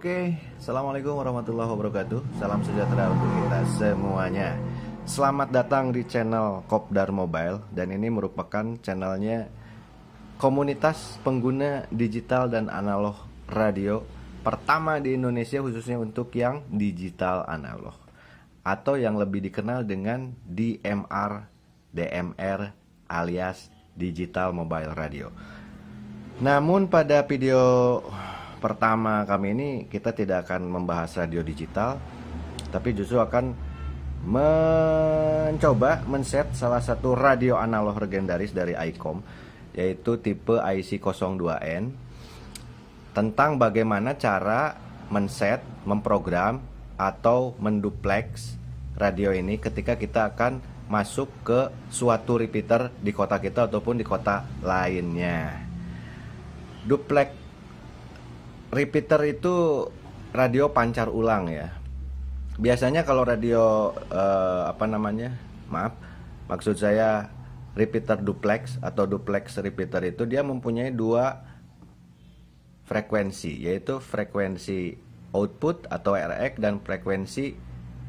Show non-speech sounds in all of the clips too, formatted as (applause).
Oke, Assalamualaikum warahmatullahi wabarakatuh Salam sejahtera untuk kita semuanya Selamat datang di channel Kopdar Mobile Dan ini merupakan channelnya komunitas pengguna digital dan analog radio Pertama di Indonesia khususnya untuk yang digital analog Atau yang lebih dikenal dengan DMR, DMR alias Digital Mobile Radio Namun pada video pertama kami ini kita tidak akan membahas radio digital, tapi justru akan mencoba men-set salah satu radio analog legendaris dari ICOM yaitu tipe IC02N tentang bagaimana cara men-set, memprogram atau menduplex radio ini ketika kita akan masuk ke suatu repeater di kota kita ataupun di kota lainnya. Duplex repeater itu radio pancar ulang ya. Biasanya kalau radio uh, apa namanya? Maaf, maksud saya repeater duplex atau duplex repeater itu dia mempunyai dua frekuensi yaitu frekuensi output atau RX dan frekuensi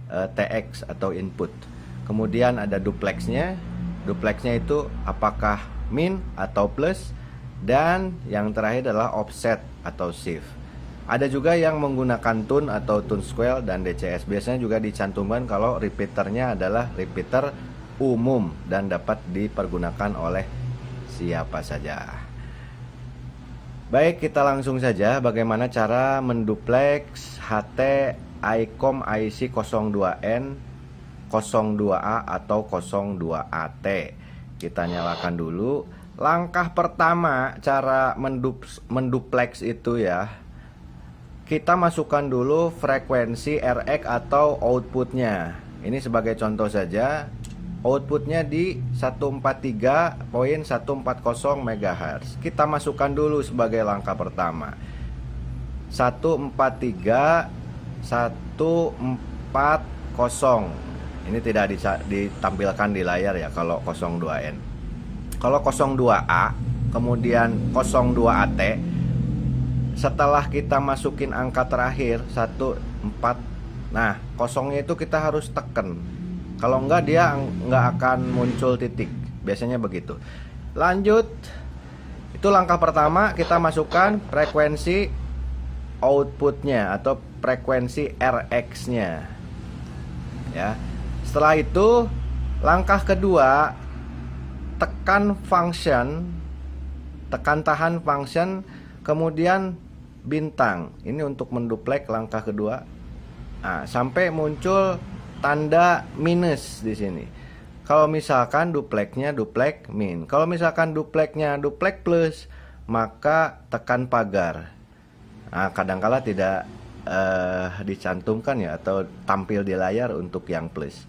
uh, eh, TX atau input. Kemudian ada duplexnya. Duplexnya itu apakah min atau plus dan yang terakhir adalah offset atau shift. Ada juga yang menggunakan tune atau tune square dan DCS. Biasanya juga dicantumkan kalau repeaternya adalah repeater umum dan dapat dipergunakan oleh siapa saja. Baik, kita langsung saja bagaimana cara menduplex HT ICOM IC 02N 02A atau 02AT. Kita nyalakan dulu. Langkah pertama cara mendup menduplex itu ya kita masukkan dulu frekuensi RX atau outputnya. Ini sebagai contoh saja. Outputnya di 143.140 MHz. Kita masukkan dulu sebagai langkah pertama. 143 140. Ini tidak ditampilkan di layar ya kalau 02N kalau 02A kemudian 02AT setelah kita masukin angka terakhir 1 4 nah kosongnya itu kita harus teken, kalau enggak dia enggak akan muncul titik biasanya begitu lanjut itu langkah pertama kita masukkan frekuensi outputnya atau frekuensi RX nya ya setelah itu langkah kedua tekan function tekan tahan function kemudian bintang ini untuk menduplek langkah kedua nah, sampai muncul tanda minus di sini kalau misalkan dupleknya duplek min kalau misalkan dupleknya duplek plus maka tekan pagar nah, kadangkala tidak eh, dicantumkan ya atau tampil di layar untuk yang plus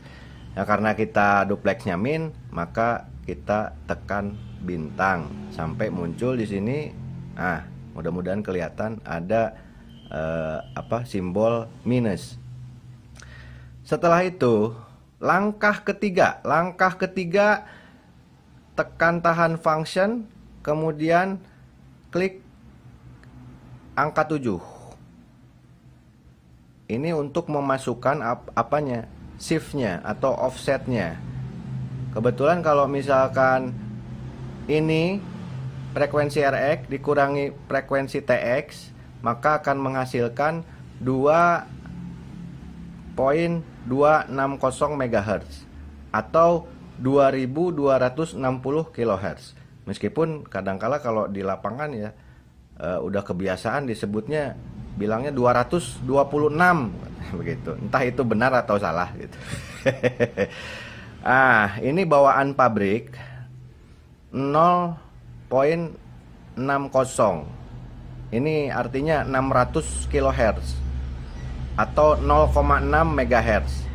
ya, karena kita dupleknya min maka kita tekan bintang sampai muncul di sini ah mudah-mudahan kelihatan ada eh, apa simbol minus setelah itu langkah ketiga langkah ketiga tekan tahan function kemudian klik angka 7 ini untuk memasukkan ap apanya shiftnya atau offsetnya Kebetulan kalau misalkan ini frekuensi RX dikurangi frekuensi TX, maka akan menghasilkan 2.260 MHz atau 2260 kHz. Meskipun kadangkala kalau di lapangan ya e, udah kebiasaan disebutnya bilangnya 226 (laughs) begitu. Entah itu benar atau salah gitu. (laughs) Ah, ini bawaan pabrik 0.60. Ini artinya 600 kHz atau 0,6 MHz.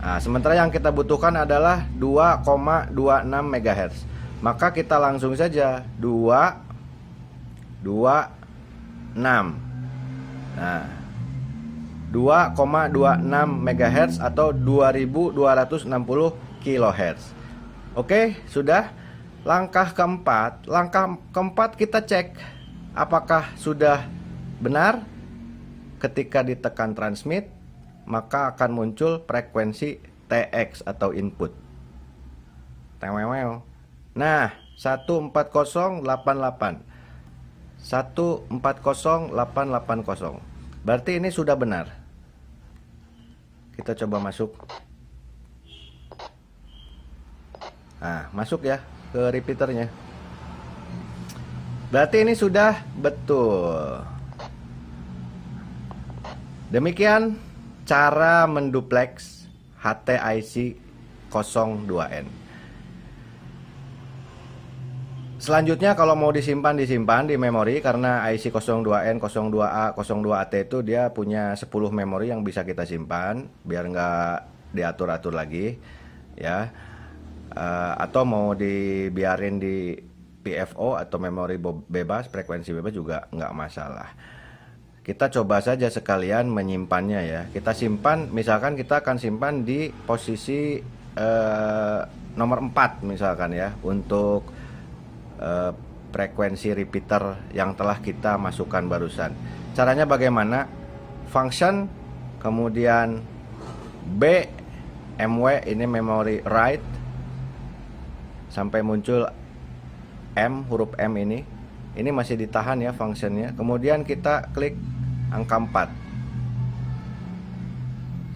Nah, sementara yang kita butuhkan adalah 2,26 MHz. Maka kita langsung saja 2 2 6. Nah, 2,26 MHz atau 2260 kHz. Oke, sudah. Langkah keempat, langkah keempat kita cek apakah sudah benar ketika ditekan transmit, maka akan muncul frekuensi TX atau input. Nah, 14088, 140880. Berarti ini sudah benar kita coba masuk nah masuk ya ke repeaternya berarti ini sudah betul demikian cara menduplex HTIC 02N Selanjutnya kalau mau disimpan disimpan di memori karena IC 02N, 02A, 02AT itu dia punya 10 memori yang bisa kita simpan biar nggak diatur-atur lagi ya. Uh, atau mau dibiarin di PFO atau memori bebas, frekuensi bebas juga nggak masalah. Kita coba saja sekalian menyimpannya ya. Kita simpan, misalkan kita akan simpan di posisi uh, nomor 4 misalkan ya untuk eh, frekuensi repeater yang telah kita masukkan barusan. Caranya bagaimana? Function kemudian B MW ini memory write sampai muncul M huruf M ini. Ini masih ditahan ya functionnya. Kemudian kita klik angka 4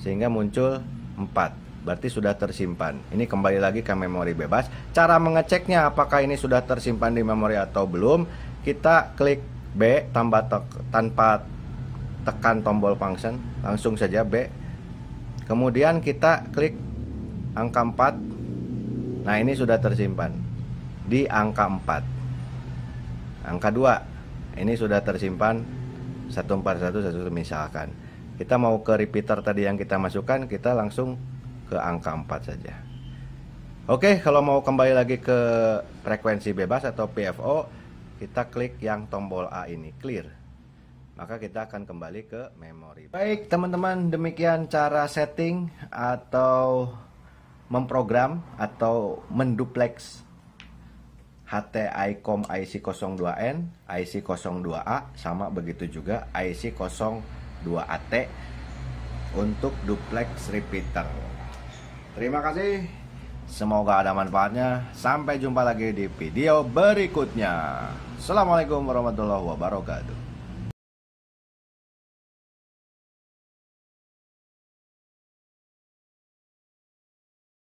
sehingga muncul 4 berarti sudah tersimpan. Ini kembali lagi ke memori bebas. Cara mengeceknya apakah ini sudah tersimpan di memori atau belum? Kita klik B tambah te tanpa tekan tombol function, langsung saja B. Kemudian kita klik angka 4. Nah, ini sudah tersimpan di angka 4. Angka 2 ini sudah tersimpan 141 satu misalkan. Kita mau ke repeater tadi yang kita masukkan, kita langsung ke angka 4 saja. Oke, kalau mau kembali lagi ke frekuensi bebas atau PFO, kita klik yang tombol A ini, clear. Maka kita akan kembali ke memori. Baik, teman-teman, demikian cara setting atau memprogram atau menduplex HT ICOM IC02N, IC02A, sama begitu juga IC02AT untuk duplex repeater. Terima kasih. Semoga ada manfaatnya. Sampai jumpa lagi di video berikutnya. Assalamualaikum warahmatullahi wabarakatuh.